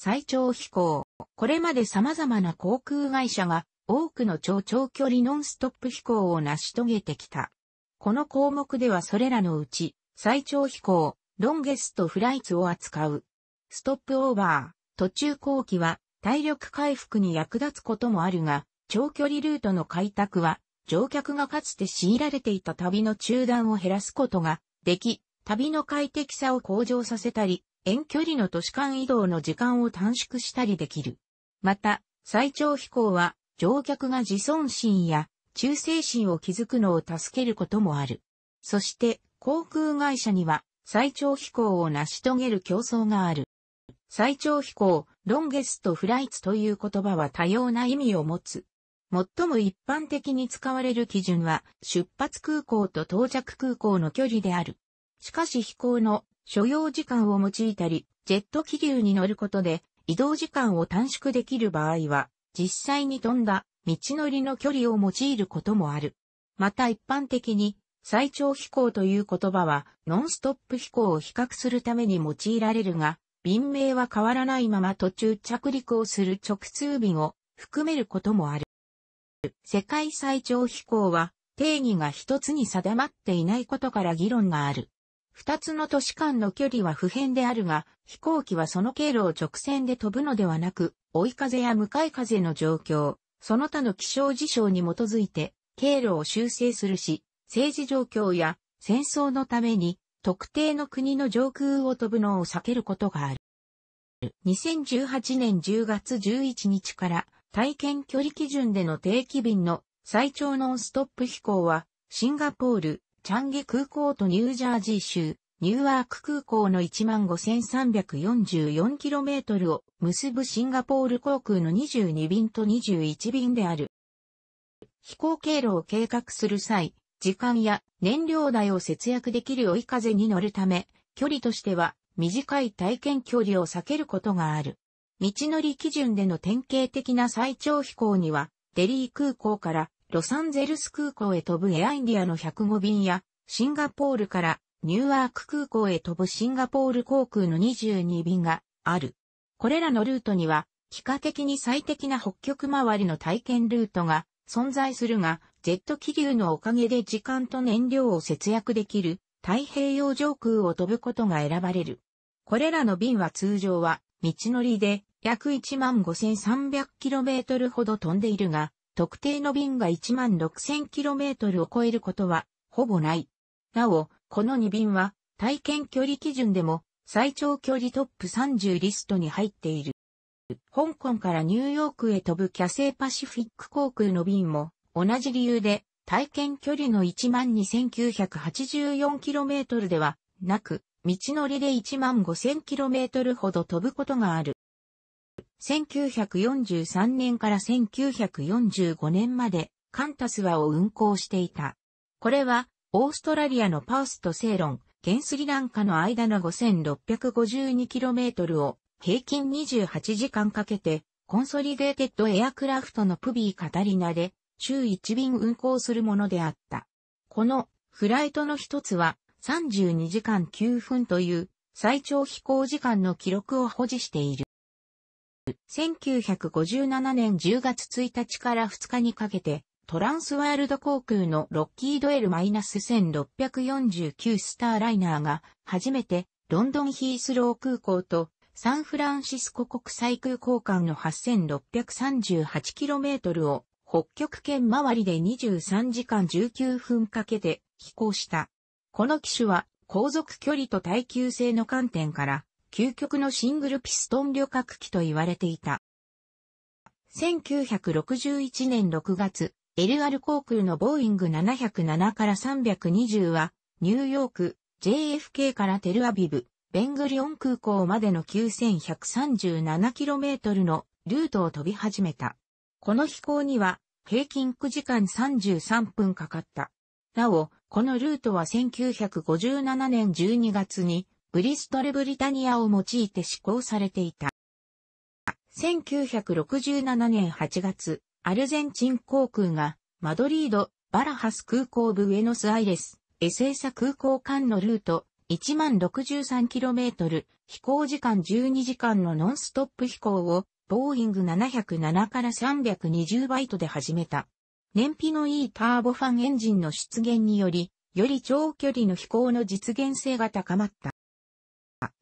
最長飛行。これまで様々な航空会社が多くの超長距離ノンストップ飛行を成し遂げてきた。この項目ではそれらのうち、最長飛行、ロンゲストフライツを扱う。ストップオーバー、途中後期は体力回復に役立つこともあるが、長距離ルートの開拓は、乗客がかつて強いられていた旅の中断を減らすことができ、旅の快適さを向上させたり、遠距離の都市間移動の時間を短縮したりできる。また、最長飛行は乗客が自尊心や忠誠心を築くのを助けることもある。そして航空会社には最長飛行を成し遂げる競争がある。最長飛行、ロンゲストフライツという言葉は多様な意味を持つ。最も一般的に使われる基準は出発空港と到着空港の距離である。しかし飛行の所要時間を用いたり、ジェット気流に乗ることで移動時間を短縮できる場合は、実際に飛んだ道のりの距離を用いることもある。また一般的に、最長飛行という言葉は、ノンストップ飛行を比較するために用いられるが、便名は変わらないまま途中着陸をする直通便を含めることもある。世界最長飛行は定義が一つに定まっていないことから議論がある。二つの都市間の距離は不変であるが、飛行機はその経路を直線で飛ぶのではなく、追い風や向かい風の状況、その他の気象事象に基づいて、経路を修正するし、政治状況や戦争のために、特定の国の上空を飛ぶのを避けることがある。2018年10月11日から体験距離基準での定期便の最長ノンストップ飛行はシンガポール、チャンゲ空港とニュージャージー州、ニューワーク空港の 15,344km を結ぶシンガポール航空の22便と21便である。飛行経路を計画する際、時間や燃料代を節約できる追い風に乗るため、距離としては短い体験距離を避けることがある。道のり基準での典型的な最長飛行には、デリー空港からロサンゼルス空港へ飛ぶエアインディアの105便や、シンガポールからニューアーク空港へ飛ぶシンガポール航空の22便がある。これらのルートには、幾何的に最適な北極周りの体験ルートが存在するが、ジェット気流のおかげで時間と燃料を節約できる太平洋上空を飛ぶことが選ばれる。これらの便は通常は道のりで約 15,300km ほど飛んでいるが、特定の便が1万 6000km を超えることは、ほぼない。なお、この2便は、体験距離基準でも、最長距離トップ30リストに入っている。香港からニューヨークへ飛ぶキャセイパシフィック航空の便も、同じ理由で、体験距離の 12,984km では、なく、道のりで 15,000km ほど飛ぶことがある。1943年から1945年までカンタスワを運行していた。これは、オーストラリアのパースとセーロン、ンスリランカの間の 5652km を平均28時間かけて、コンソリデーテッドエアクラフトのプビーカタリナで、週1便運行するものであった。このフライトの一つは32時間9分という最長飛行時間の記録を保持している。1957年10月1日から2日にかけて、トランスワールド航空のロッキード L-1649 スターライナーが、初めてロンドンヒースロー空港とサンフランシスコ国際空港間の 8638km を北極圏周りで23時間19分かけて飛行した。この機種は航続距離と耐久性の観点から究極のシングルピストン旅客機と言われていた。1961年6月、LR 航空のボーイング707から320は、ニューヨーク、JFK からテルアビブ、ベングリオン空港までの 9137km のルートを飛び始めた。この飛行には平均9時間33分かかった。なお、このルートは1957年12月にブリストル・ブリタニアを用いて施行されていた。1967年8月、アルゼンチン航空が、マドリード、バラハス空港ブエノスアイレス、エセーサ空港間のルート、1063km、飛行時間12時間のノンストップ飛行を、ボーイング707から320バイトで始めた。燃費のいいターボファンエンジンの出現により、より長距離の飛行の実現性が高まった。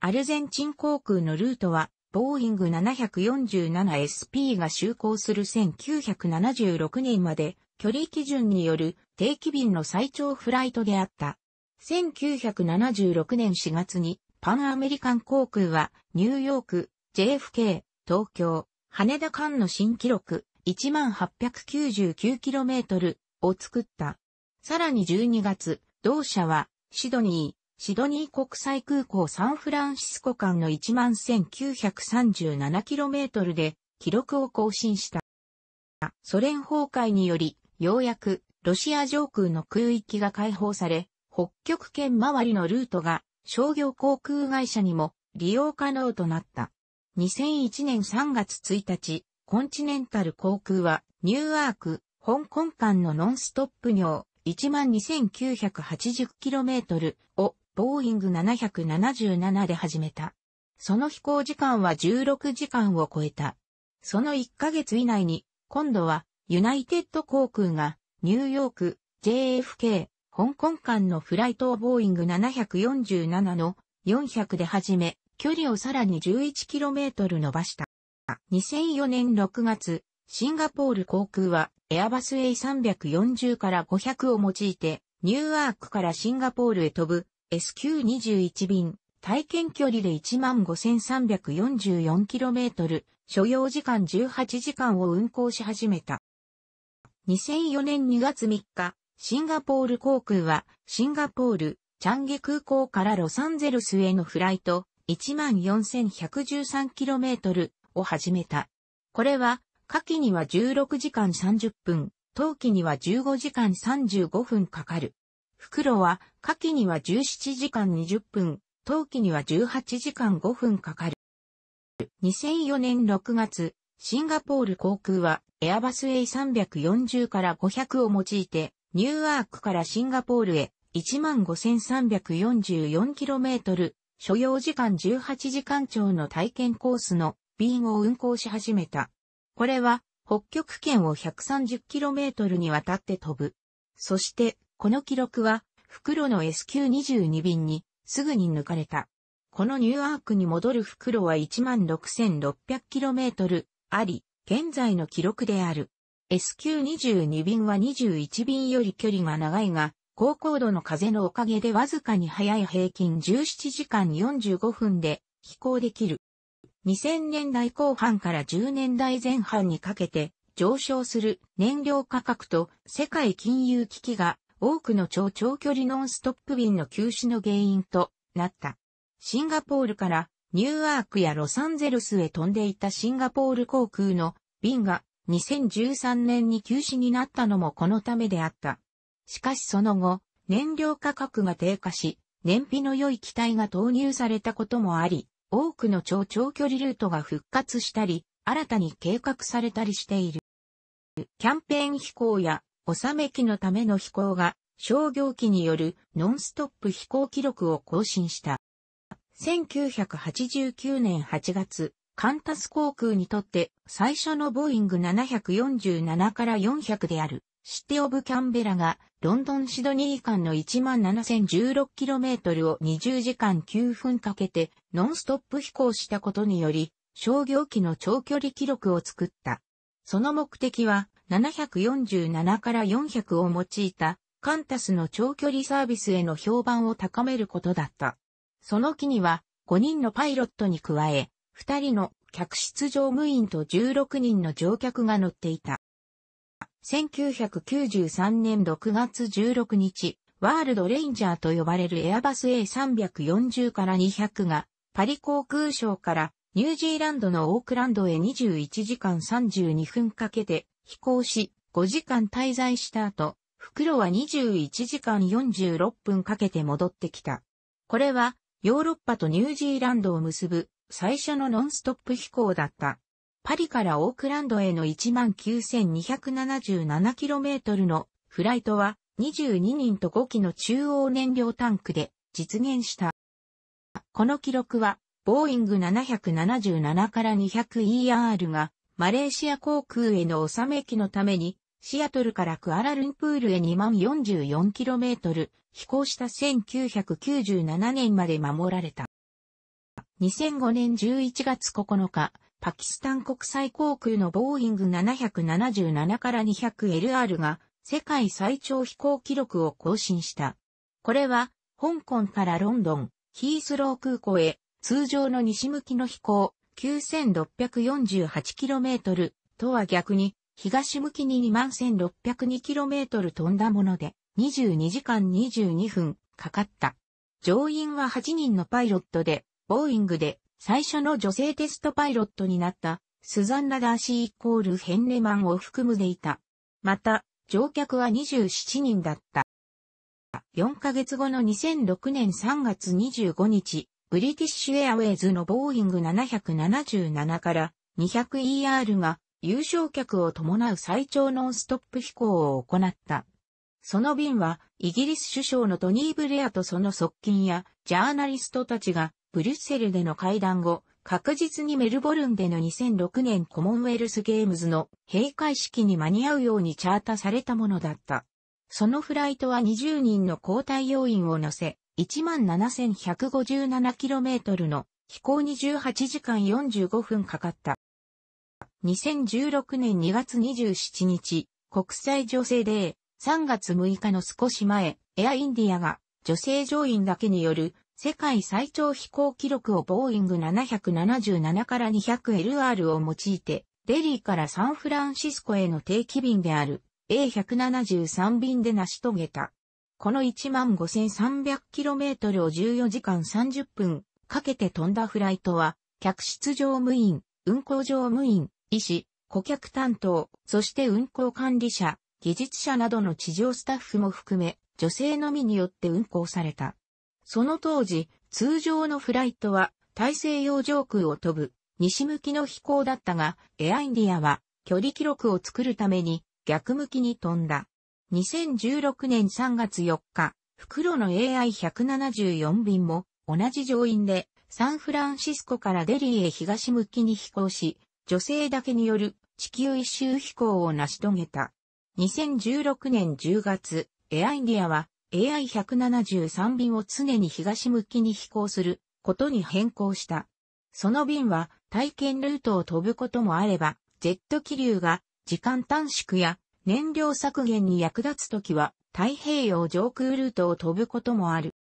アルゼンチン航空のルートは、ボーイング 747SP が就航する1976年まで、距離基準による定期便の最長フライトであった。1976年4月に、パンアメリカン航空は、ニューヨーク、JFK、東京、羽田間の新記録、1899km を作った。さらに12月、同社は、シドニー、シドニー国際空港サンフランシスコ間の 11,937km で記録を更新した。ソ連崩壊により、ようやくロシア上空の空域が解放され、北極圏周りのルートが商業航空会社にも利用可能となった。2001年3月1日、コンチネンタル航空はニューアーク、香港間のノンストップ業 12,980km をボーイング777で始めた。その飛行時間は16時間を超えた。その1ヶ月以内に、今度はユナイテッド航空がニューヨーク、JFK、香港間のフライトをボーイング747の400で始め、距離をさらに 11km 伸ばした。2004年6月、シンガポール航空はエアバス A340 から500を用いて、ニューアークからシンガポールへ飛ぶ SQ21 便、体験距離で 15,344km、所要時間18時間を運行し始めた。2004年2月3日、シンガポール航空は、シンガポール、チャンゲ空港からロサンゼルスへのフライト、14,113km を始めた。これは、夏季には16時間30分、冬季には15時間35分かかる。袋は、夏季には17時間20分、冬季には18時間5分かかる。2004年6月、シンガポール航空は、エアバス A340 から500を用いて、ニューアークからシンガポールへ 15,344km 所要時間18時間超の体験コースの便を運行し始めた。これは北極圏を 130km にわたって飛ぶ。そしてこの記録は、袋の SQ22 便に、すぐに抜かれた。このニューアークに戻る袋は 16,600km あり、現在の記録である。SQ22 便は21便より距離が長いが、高高度の風のおかげでわずかに早い平均17時間45分で飛行できる。2000年代後半から10年代前半にかけて上昇する燃料価格と世界金融危機が多くの超長距離ノンストップ便の休止の原因となった。シンガポールからニューアークやロサンゼルスへ飛んでいたシンガポール航空の便が2013年に休止になったのもこのためであった。しかしその後、燃料価格が低下し、燃費の良い機体が投入されたこともあり、多くの超長距離ルートが復活したり、新たに計画されたりしている。キャンペーン飛行や納め機のための飛行が商業機によるノンストップ飛行記録を更新した。1989年8月、カンタス航空にとって最初のボーイング747から400であるシテオブキャンベラがロンドンシドニー間の 17,016km を20時間9分かけてノンストップ飛行したことにより商業機の長距離記録を作った。その目的は747から400を用いたカンタスの長距離サービスへの評判を高めることだった。その機には5人のパイロットに加え、2人の客室乗務員と16人の乗客が乗っていた。1993年6月16日、ワールドレインジャーと呼ばれるエアバス A340 から200が、パリ航空省からニュージーランドのオークランドへ21時間32分かけて飛行し、5時間滞在した後、袋は21時間46分かけて戻ってきた。これは、ヨーロッパとニュージーランドを結ぶ最初のノンストップ飛行だった。パリからオークランドへの 19,277km のフライトは22人と5機の中央燃料タンクで実現した。この記録はボーイング777から 200ER がマレーシア航空への納め機のために、シアトルからクアラルンプールへ2万4 4 k m 飛行した1997年まで守られた。2005年11月9日、パキスタン国際航空のボーイング777から 200LR が世界最長飛行記録を更新した。これは、香港からロンドン、ヒースロー空港へ通常の西向きの飛行、9648km とは逆に、東向きに 21602km 飛んだもので、22時間22分かかった。乗員は8人のパイロットで、ボーイングで最初の女性テストパイロットになった、スザンナ・ダーシーイコール・ヘンレマンを含むでいた。また、乗客は27人だった。4ヶ月後の2006年3月25日、ブリティッシュエアウェイズのボーイング777から 200ER が優勝客を伴う最長ノンストップ飛行を行った。その便は、イギリス首相のトニー・ブレアとその側近や、ジャーナリストたちが、ブリュッセルでの会談後、確実にメルボルンでの2006年コモンウェルスゲームズの閉会式に間に合うようにチャーターされたものだった。そのフライトは20人の交代要員を乗せ、17,157km の飛行に18時間45分かかった。2016年2月27日、国際女性デー、3月6日の少し前、エアインディアが女性乗員だけによる世界最長飛行記録をボーイング777から 200LR を用いて、デリーからサンフランシスコへの定期便である A173 便で成し遂げた。この 15,300km を14時間30分かけて飛んだフライトは、客室乗務員、運行乗務員、医師、顧客担当、そして運行管理者、技術者などの地上スタッフも含め、女性のみによって運行された。その当時、通常のフライトは大西洋上空を飛ぶ西向きの飛行だったが、エアインディアは距離記録を作るために逆向きに飛んだ。2016年3月4日、袋の AI174 便も同じ乗員でサンフランシスコからデリーへ東向きに飛行し、女性だけによる地球一周飛行を成し遂げた。2016年10月、エアインディアは AI173 便を常に東向きに飛行することに変更した。その便は体験ルートを飛ぶこともあれば、ジェット気流が時間短縮や燃料削減に役立つときは太平洋上空ルートを飛ぶこともある。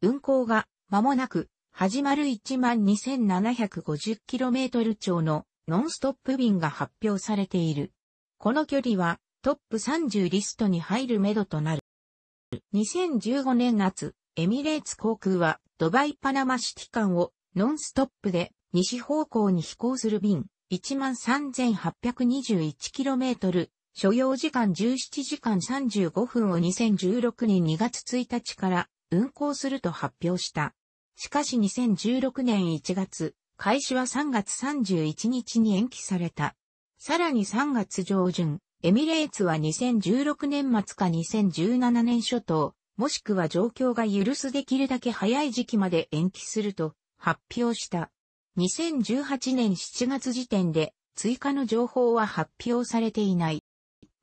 運行が間もなく始まる 12,750km 超のノンストップ便が発表されている。この距離はトップ30リストに入るめどとなる。2015年夏、エミレーツ航空はドバイパナマシティ間をノンストップで西方向に飛行する便 13,821km 所要時間17時間35分を2016年2月1日から運行すると発表した。しかし2016年1月、開始は3月31日に延期された。さらに3月上旬、エミレーツは2016年末か2017年初頭、もしくは状況が許すできるだけ早い時期まで延期すると発表した。2018年7月時点で追加の情報は発表されていない。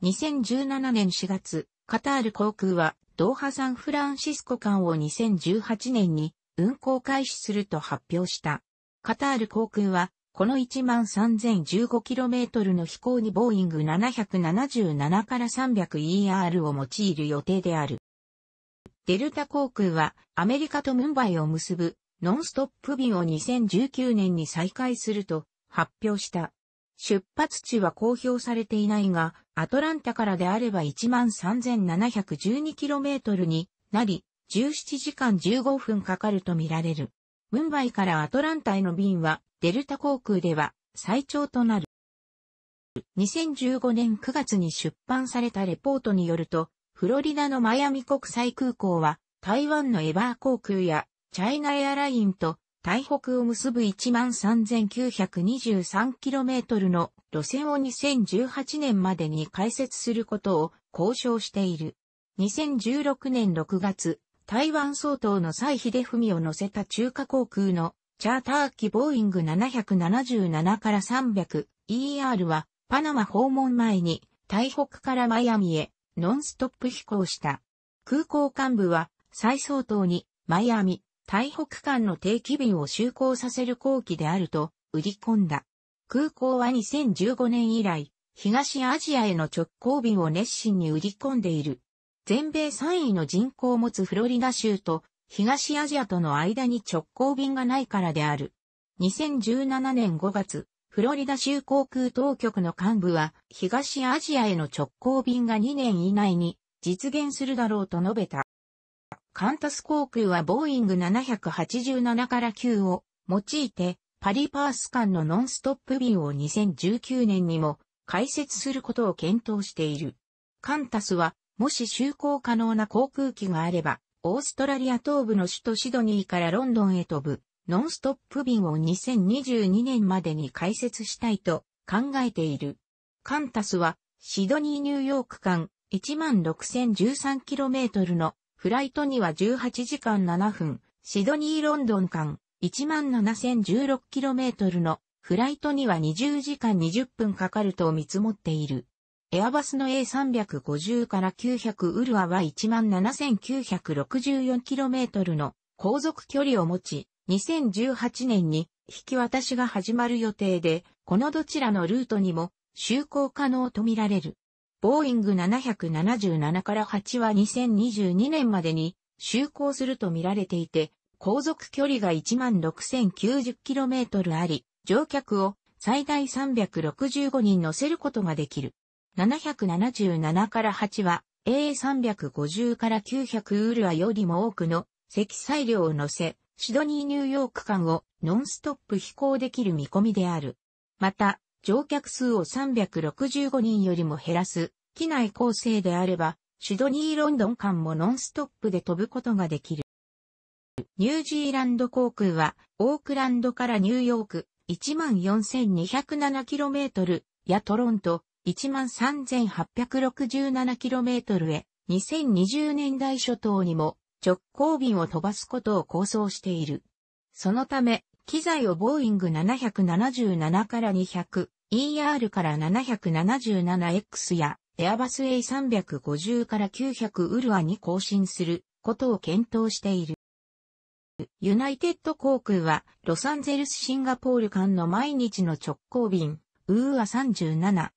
2017年4月、カタール航空は、ドーハ・サンフランシスコ間を2018年に運航開始すると発表した。カタール航空は、この 13,015km の飛行にボーイング777から 300ER を用いる予定である。デルタ航空はアメリカとムンバイを結ぶノンストップ便を2019年に再開すると発表した。出発地は公表されていないが、アトランタからであれば 13,712km になり、17時間15分かかるとみられる。ムンバイからアトランタへの便は、デルタ航空では最長となる。2015年9月に出版されたレポートによると、フロリダのマイアミ国際空港は、台湾のエバー航空やチャイナエアラインと台北を結ぶ 13,923km の路線を2018年までに開設することを交渉している。2016年6月、台湾総統の蔡秀文を乗せた中華航空のチャーター機ボーイング777から 300ER はパナマ訪問前に台北からマイアミへノンストップ飛行した。空港幹部は再総統にマイアミ、台北間の定期便を就航させる後期であると売り込んだ。空港は2015年以来、東アジアへの直行便を熱心に売り込んでいる。全米3位の人口を持つフロリダ州と東アジアとの間に直行便がないからである。2017年5月、フロリダ州航空当局の幹部は東アジアへの直行便が2年以内に実現するだろうと述べた。カンタス航空はボーイング787から9を用いてパリパース間のノンストップ便を2019年にも開設することを検討している。カンタスはもし就航可能な航空機があればオーストラリア東部の首都シドニーからロンドンへ飛ぶノンストップ便を2022年までに開設したいと考えている。カンタスはシドニーニューヨーク間 16,013km のフライトには18時間7分、シドニー・ロンドン間 17,016km のフライトには20時間20分かかると見積もっている。エアバスの A350 から900ウルアは 17,964km の航続距離を持ち、2018年に引き渡しが始まる予定で、このどちらのルートにも就航可能とみられる。ボーイング777から8は2022年までに就航すると見られていて、航続距離が 16,090km あり、乗客を最大365人乗せることができる。777から8は A350 から900ウルアよりも多くの積載量を乗せ、シドニー・ニューヨーク間をノンストップ飛行できる見込みである。また、乗客数を365人よりも減らす、機内構成であれば、シドニー・ロンドン間もノンストップで飛ぶことができる。ニュージーランド航空は、オークランドからニューヨーク、14,207km やトロント、13,867km へ、2020年代初頭にも直行便を飛ばすことを構想している。そのため、機材をボーイング777から200、ER から 777X や、エアバス A350 から900ウルアに更新することを検討している。ユナイテッド航空は、ロサンゼルスシンガポール間の毎日の直行便、ウーア37、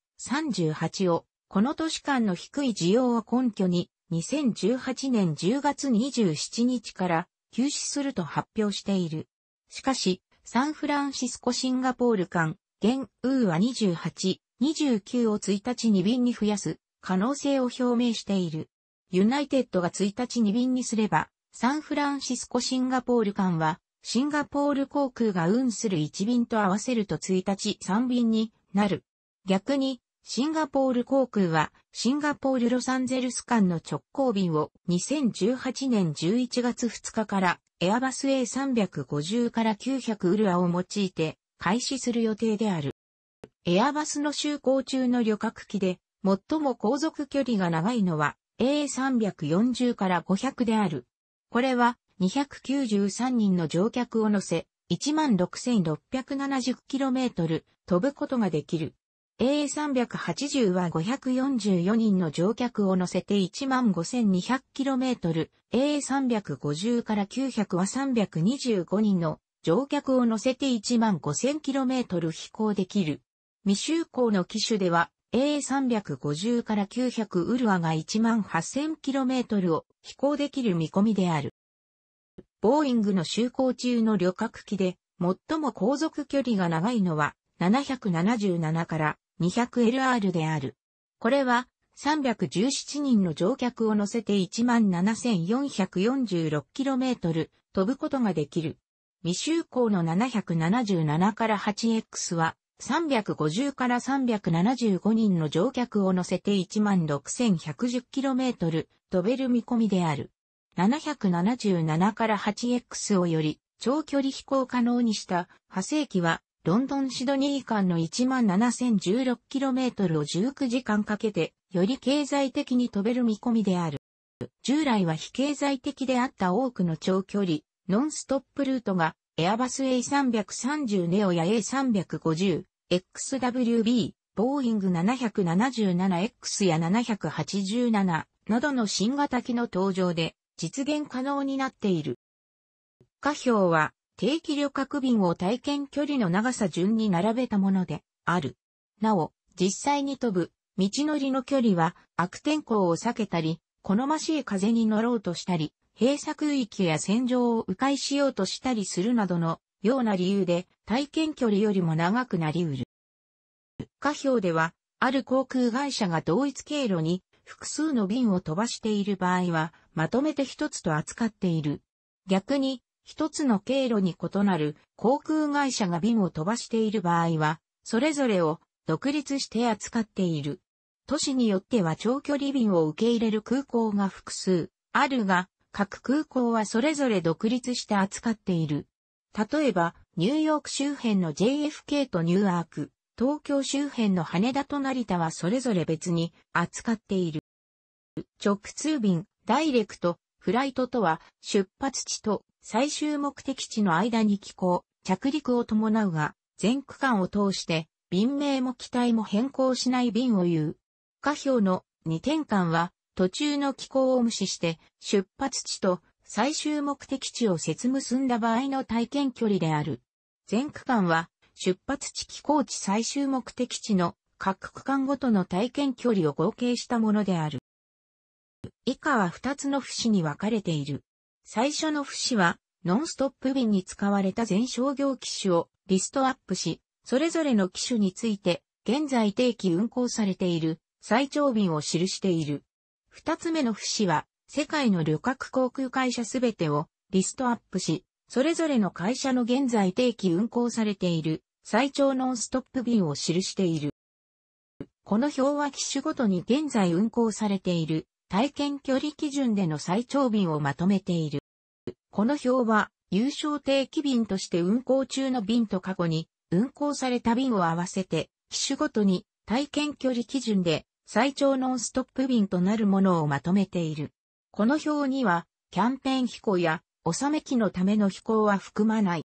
38を、この都市間の低い需要を根拠に、2018年10月27日から休止すると発表している。しかし、サンフランシスコシンガポール間現ウーは28、29を1日2便に増やす可能性を表明している。ユナイテッドが1日2便にすれば、サンフランシスコシンガポール間は、シンガポール航空が運する1便と合わせると1日3便になる。逆に、シンガポール航空は、シンガポールロサンゼルス間の直行便を2018年11月2日からエアバス A350 から900ウルアを用いて開始する予定である。エアバスの就航中の旅客機で、最も航続距離が長いのは A340 から500である。これは293人の乗客を乗せ、16,670km 飛ぶことができる。A380 は544人の乗客を乗せて 15,200km、A350 から900は325人の乗客を乗せて 15,000km 飛行できる。未就航の機種では A350 から900ウルアが 18,000km を飛行できる見込みである。ボーイングの就航中の旅客機で最も航続距離が長いのは777から 200LR である。これは317人の乗客を乗せて 17,446km 飛ぶことができる未就航の777から 8X は、350から375人の乗客を乗せて 16,110km 飛べる見込みである。777から 8X をより長距離飛行可能にした派生機はロンドンシドニー間の 17,016km を19時間かけてより経済的に飛べる見込みである。従来は非経済的であった多くの長距離ノンストップルートが、エアバス A330 ネオや A350、XWB、ボーイング 777X や787などの新型機の登場で実現可能になっている。下表は定期旅客便を体験距離の長さ順に並べたものである。なお、実際に飛ぶ道のりの距離は悪天候を避けたり、好ましい風に乗ろうとしたり、閉鎖区域や戦場を迂回しようとしたりするなどのような理由で体験距離よりも長くなりうる。下表では、ある航空会社が同一経路に複数の便を飛ばしている場合は、まとめて一つと扱っている。逆に、一つの経路に異なる航空会社が便を飛ばしている場合は、それぞれを独立して扱っている。都市によっては長距離便を受け入れる空港が複数あるが、各空港はそれぞれ独立して扱っている。例えば、ニューヨーク周辺の JFK とニューアーク、東京周辺の羽田と成田はそれぞれ別に扱っている。直通便、ダイレクト、フライトとは出発地と最終目的地の間に寄港、着陸を伴うが、全区間を通して便名も機体も変更しない便を言う。下表の2点間は途中の気候を無視して出発地と最終目的地を接結んだ場合の体験距離である。全区間は出発地気候地最終目的地の各区間ごとの体験距離を合計したものである。以下は2つの節に分かれている。最初の節はノンストップ便に使われた全商業機種をリストアップし、それぞれの機種について現在定期運行されている最長便を記している。二つ目の節は、世界の旅客航空会社すべてをリストアップし、それぞれの会社の現在定期運行されている最長ノンストップ便を記している。この表は機種ごとに現在運行されている体験距離基準での最長便をまとめている。この表は優勝定期便として運行中の便と過去に運行された便を合わせて機種ごとに体験距離基準で最長ノンストップ便となるものをまとめている。この表には、キャンペーン飛行や、納め機のための飛行は含まない。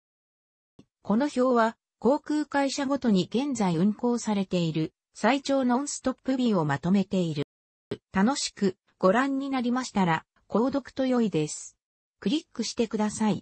この表は、航空会社ごとに現在運航されている、最長ノンストップ便をまとめている。楽しくご覧になりましたら、購読と良いです。クリックしてください。